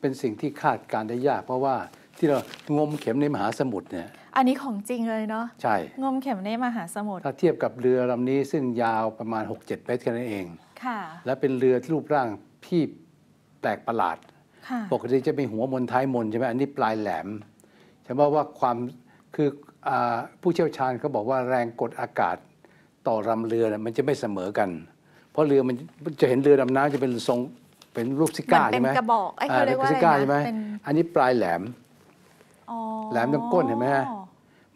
เป็นสิ่งที่คาดการได้ยากเพราะว่าที่เรางมเข็มในมหาสมุทรเนี่ยอันนี้ของจริงเลยเนาะใช่ งมเข็มในมหาสมุทรถ้าเทียบกับเรือลำนี้ซึ่งยาวประมาณ 6-7เมตรแค่นั้นเอง ค่ะ และเป็นเรือที่รูปร่างที่แปลกประหลาดปกติจะมีหัวมนท้ายมนใช่ไหมอันนี้ปลายแหลมใช่ไหมว่าความคืออผู้เชี่ยวชาญเขาบอกว่าแรงกดอากาศต่อลำเรือมันจะไม่เสมอกัน เพราะเรือมันจะเห็นเรือดำน้ำจะเป็นทรงเป็นรูปซิก้าใช่ไหมเป็นกระบอก ไอ้เขาเรียกว่าอะไรนะอันนี้ปลายแหลม แหลมตรงก้นเห็นไหมฮะ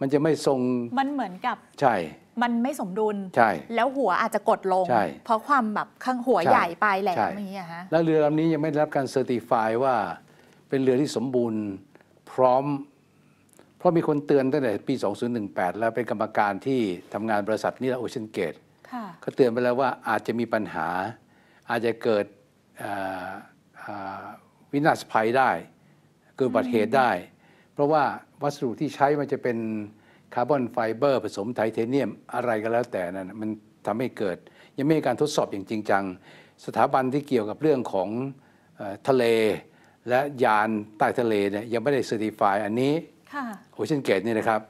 มันจะไม่ทรง มันเหมือนกับ ใช่ มันไม่สมดุล ใช่ แล้วหัวอาจจะกดลง เพราะความแบบข้างหัวใหญ่ปลายแหลมอย่างนี้อะฮะ แล้วเรือลำนี้ยังไม่ได้รับการเซอร์ติฟายว่าเป็นเรือที่สมบูรณ์พร้อม เพราะมีคนเตือนตั้งแต่ปี2018แล้วเป็นกรรมการที่ทำงานบริษัทนี่แหละโอเชียนเกตเขาเตือนไปแล้วว่าอาจจะมีปัญหา อาจจะเกิดวินาศภัยได้เกิดอุบัติเหตุได้ เพราะว่าวัสดุที่ใช้มันจะเป็น คาร์บอนไฟเบอร์ ผสมไทเทเนียมอะไรก็แล้วแต่นั่นมันทำให้เกิดยังไม่มีการทดสอบอย่างจริงจัง สถาบันที่เกี่ยวกับเรื่องของทะเลและยานใต้ทะเลเนี่ยยังไม่ได้เซอร์ติฟายอันนี้โอเชียนเกตนี่นะครับ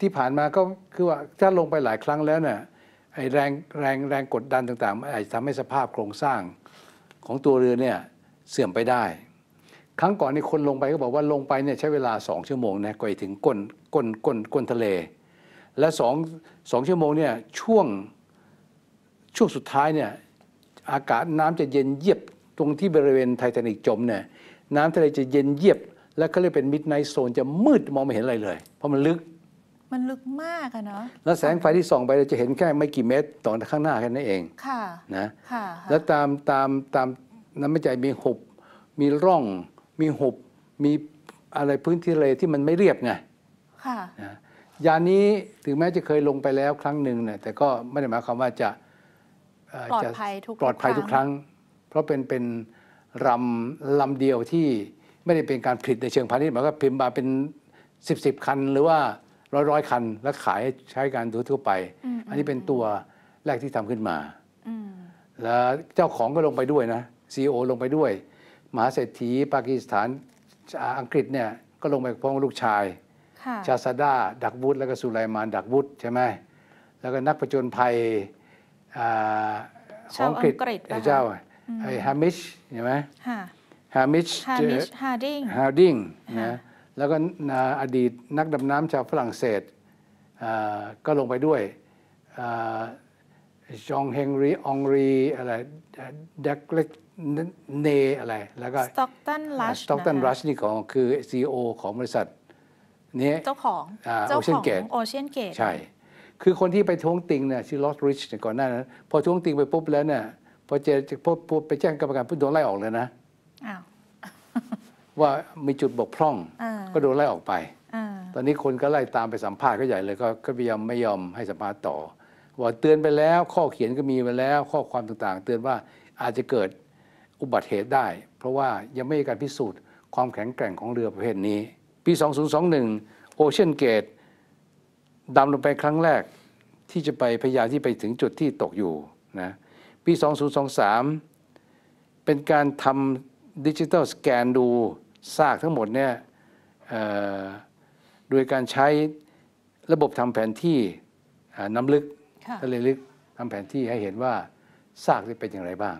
ที่ผ่านมาก็คือว่าถ้าลงไปหลายครั้งแล้วเนี่ยไอแรงแรงแรงกดดันต่างๆอาจจะทำให้สภาพโครงสร้างของตัวเรือเนี่ยเสื่อมไปได้ ครั้งก่อนนี่คนลงไปก็บอกว่าลงไปเนี่ยใช้เวลาสองชั่วโมงนะกว่าจะถึงก้นก้นก้นก้นทะเล และสองสองชั่วโมงเนี่ยช่วงช่วงสุดท้ายเนี่ยอากาศน้ำจะเย็นเยียบตรงที่บริเวณไททานิกจมเนี่ยน้ำทะเลจะเย็นเยียบ และก็เรียกเป็นมิดไนท์โซน จะมืดมองไม่เห็นอะไรเลยเพราะมันลึกมันลึกมากอะเนาะแล้วแสงไฟที่ส่องไป เราจะเห็นแค่ไม่กี่เมตรต่อข้างหน้าแค่นั้นเองค่ะนะค่ะแล้วตาม ตามตามน้ำมันใจมีหุบ มีร่อง มีหุบ มีอะไรพื้นที่เลที่มันไม่เรียบไงค่ะนะยานนี้ถึงแม้จะเคยลงไปแล้วครั้งหนึ่งเนี่ยแต่ก็ไม่ได้หมายความว่าจะปลอดภัยทุกปลอดภัยทุกครั้ง เพราะเป็นเป็นลำลำเดียวที่ไม่ได้เป็นการผลิตในเชิงพาณิชย์หมายก็พิมพ์มาเป็นสิบสิบคันหรือว่าร้อยร้อยคัน แล้วขายใช้การทั่วไป อันนี้เป็นตัวแรกที่ทำขึ้นมา แล้วเจ้าของก็ลงไปด้วยนะซีโอลงไปด้วย มหาเศรษฐีปากีสถานอังกฤษเนี่ยก็ลงไปพร้อมลูกชายชาซาดาดักบุตแล้วก็ สุไลมาน ดักบุตใช่ไหมแล้วก็นักประจนภัยของอังกฤษเจ้าไอ้ฮามิชใช่ไหมฮามิชฮามิชฮาร์ดิงฮาร์ดิงนะแล้วก็อดีตนักดำน้ำชาวฝรั่งเศสก็ลงไปด้วยจองเฮนรีองรีอะไรดักเล็กเนอะไรแล้วก็สต็อกตันรัชสต็อกตันรัชนี่ของคือี e o ของบริษัทนี้เจ้าของเจ้าของโอเชียนเกตใช่ คือคนที่ไปท้วงติงเนี่ยชื่อลอสริชก่อนหน้านั้นพอท้วงติงไปปุ๊บแล้วเนี่ยพอเจอพอไปแจ้งกรรมการผู้โดนไล่ออกเลยนะอ้าวว่ามีจุดบกพร่องก็โดนไล่ออกไป ตอนนี้คนก็ไล่ตามไปสัมภาษณ์ก็ใหญ่เลยก็พยายามไม่ยอมให้สัมภาษณ์ต่อ ว่าเตือนไปแล้วข้อเขียนก็มีไปแล้วข้อความต่างๆ เตือนว่าอาจจะเกิดอุบัติเหตุได้ เพราะว่ายังไม่มีการพิสูจน์ความแข็งแกร่งของเรือประเภทนี้ ปี 2021โอเชียนเกตดำลงไปครั้งแรกที่จะไปพยายามที่ไปถึงจุดที่ตกอยู่นะปี 2023 เป็นการทำดิจิตอลสแกนดูซากทั้งหมดเนี่ยโดยการใช้ระบบทำแผนที่น้ำลึกทะเลลึกทำแผนที่ให้เห็นว่าซากี่เป็นอย่างไรบ้าง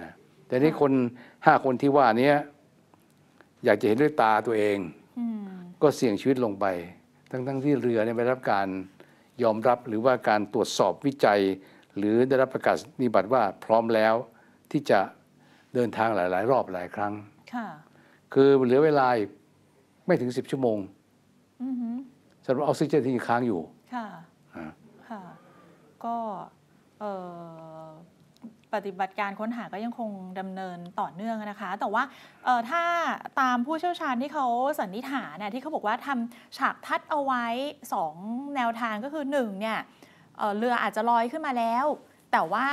นะแต่นี่คนห้าคนที่ว่านี้อยากจะเห็นด้วยตาตัวเองก็เสี่ยงชีวิตลงไปทั้งๆทที่เรือเนี่ยได้รับการยอมรับหรือว่าการตรวจสอบวิจัย หรือได้รับประกาศนิบัติว่าพร้อมแล้วที่จะเดินทางหลาย ๆ รอบหลายครั้งคือเหลือเวลาไม่ถึงสิบชั่วโมงสำหรับออกซิเจนที่ค้างอยู่ค่ะค่ะก็ปฏิบัติการค้นหาก็ยังคงดำเนินต่อเนื่องนะคะ แต่ว่าถ้าตามผู้เชี่ยวชาญที่เขาสันนิษฐานเนี่ยที่เขาบอกว่าทำฉากทัดเอาไว้สองแนวทางก็คือหนึ่งเนี่ยเรืออาจจะลอยขึ้นมาแล้ว แต่ว่า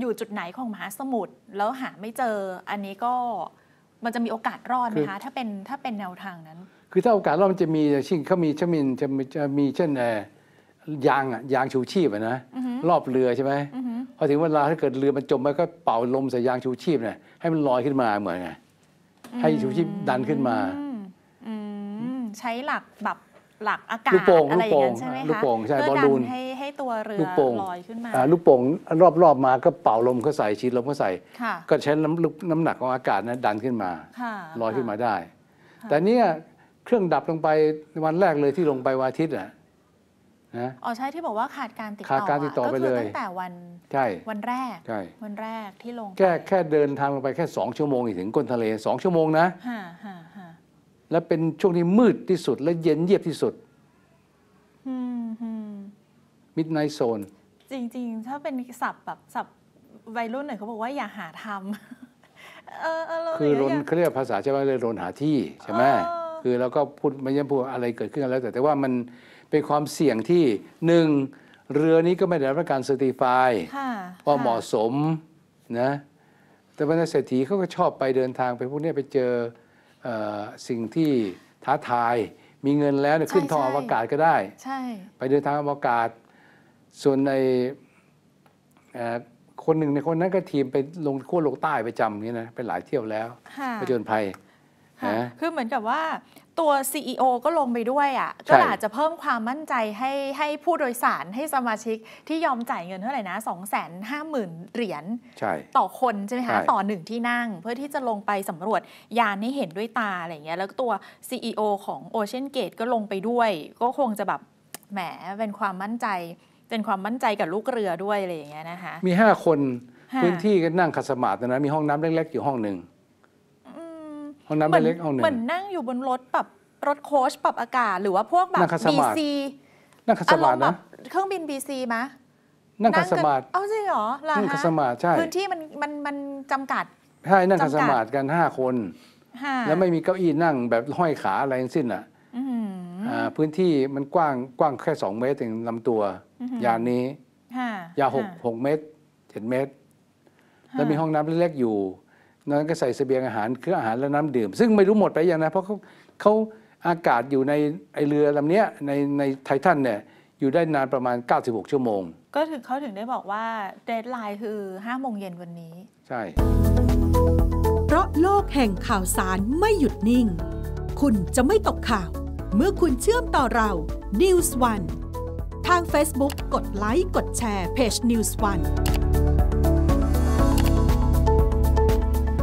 อยู่จุดไหนของมหาสมุทรแล้วหาไม่เจออันนี้ก็มันจะมีโอกาสรอดไหมคะถ้าเป็นถ้าเป็นแนวทางนั้น คือถ้าโอกาสรอดมันจะมีชิ่งเขามีชมินจะมีจะมีเช่นยางอ่ะยางชูชีพนะรอบเรือใช่ไหมพอถึงเวลาถ้าเกิดเรือมันจมไปก็เป่าลมใส่ยางชูชีพเนี่ยให้มันลอยขึ้นมาเหมือนไงให้ชูชีพดันขึ้นมาใช้หลักแบบหลักอากาศอะไรอย่างนั้นใช่ไหมคะเพื่อดันให้ให้ตัวเรือลูกโป่งลอยขึ้นมาลูกโป่งรอบๆมาก็เป่าลมก็ใส่ชีดลมก็ใส่ก็ใช้น้ำน้ำหนักของอากาศนั้นดันขึ้นมาลอยขึ้นมาได้ แต่เนี่ยเครื่องดับลงไปวันแรกเลยที่ลงไปวันอาทิตย์อ่ะนะอ๋อใช่ที่บอกว่าขาดการติดต่อขาดการติดต่อไปเลยตั้งแต่วันใช่วันแรกวันแรกที่ลงแค่แค่เดินทางลงไปแค่สองชั่วโมง ถึงก้นทะเลสองชั่วโมงนะและเป็นช่วงที่มืดที่สุด และเย็นเยียบที่สุดมิดไนโซนจริง ๆ ถ้าเป็นศัพท์แบบศัพท์วัยรุ่นหน่อยเขาบอกว่าอย่าหาทำคือรนเขาเรียกภาษาใช่ไหมเลยรนหาที่ใช่ไหมคือเราก็พูด ไม่ยังพูดอะไรเกิดขึ้นแล้ว แต่แต่ว่ามันเป็นความเสี่ยงที่หนึ่ง เรือนี้ก็ไม่ได้รับการเซอร์ติฟายว่าเหมาะสมนะแต่บรรดาเศรษฐีเขาก็ชอบไปเดินทาง ไปพวกนี้ไปเจอสิ่งที่ท้าทายมีเงินแล้วขึ้นท่ออวกาศก็ได้ไปเดินทางอวกาศส่วนในคนหนึ่งในคนนั้นก็ทีมไปลงขั้วโลกใต้ไปจำนี่นะไปหลายเที่ยวแล้วไปจนภัย คือเหมือนกับว่าตัว CEO ก็ลงไปด้วยอ่ะ ก็อาจจะเพิ่มความมั่นใจให้ให้ผู้โดยสารให้สมาชิกที่ยอมจ่ายเงินเท่าไหร่นะ2 5 0 0 0 0 เหรียญต่อคนใช่ไหมคะต่อหนึ่งที่นั่งเพื่อที่จะลงไปสำรวจยานให้เห็นด้วยตาอะไรเงี้ยแล้วตัว CEO ของ Ocean Gate ก็ลงไปด้วย ก็คงจะแบบแหมเป็นความมั่นใจเป็นความมั่นใจกับลูกเรือด้วย อะไรอย่างเงี้ยนะคะ มีห้าคนพื้นที่ก็นั่งขัดสมาธินะ มีห้องน้ำเล็ก ๆ อยู่ห้องหนึ่งห้องน้ำเล็กห้องหนึ่งเหมือนนั่งอยู่บนรถปรับรถโค้ชปรับอากาศ หรือว่าพวกแบบบีซีนั่งขัดสมาธินะเครื่องบินบีซีมะนั่งขัดสมาธิเอาจริงเหรอลนั่งขัดสมาธิใช่พื้นที่มันมันมันจำกัดใช่นั่งขัดสมาธิกันห้าคนแล้วไม่มีเก้าอี้นั่งแบบห้อยขาอะไรทั้งสิ้นอ่ะพื้นที่มันกว้างกว้างแค่สองเมตรถึงลำตัวยานี้ยาหกหกเม็ดเจ็ดเม็ดแล้วมีห้องน้ำเล็กๆอยู่ นั้นก็ใส่เสบียงอาหารคืออาหารและน้ำดื่ม ซึ่งไม่รู้หมดไปยังนะ เพราะเขาเขาอากาศอยู่ในไอเรือลำนี้ในในไททันเนี่ยอยู่ได้นานประมาณ 96 ชั่วโมง ก็ถึงเขาถึงได้บอกว่าเดทไลน์คือ 5 โมงเย็นวันนี้ใช่ เพราะโลกแห่งข่าวสารไม่หยุดนิ่ง คุณจะไม่ตกข่าว เมื่อคุณเชื่อมต่อเรา News One ทาง Facebook กดไลค์กดแชร์เพจ News One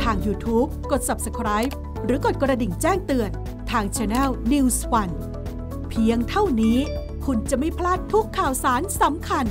ทาง YouTube กด Subscribe หรือกดกระดิ่งแจ้งเตือนทาง Channel News One เพียงเท่านี้คุณจะไม่พลาดทุกข่าวสารสำคัญ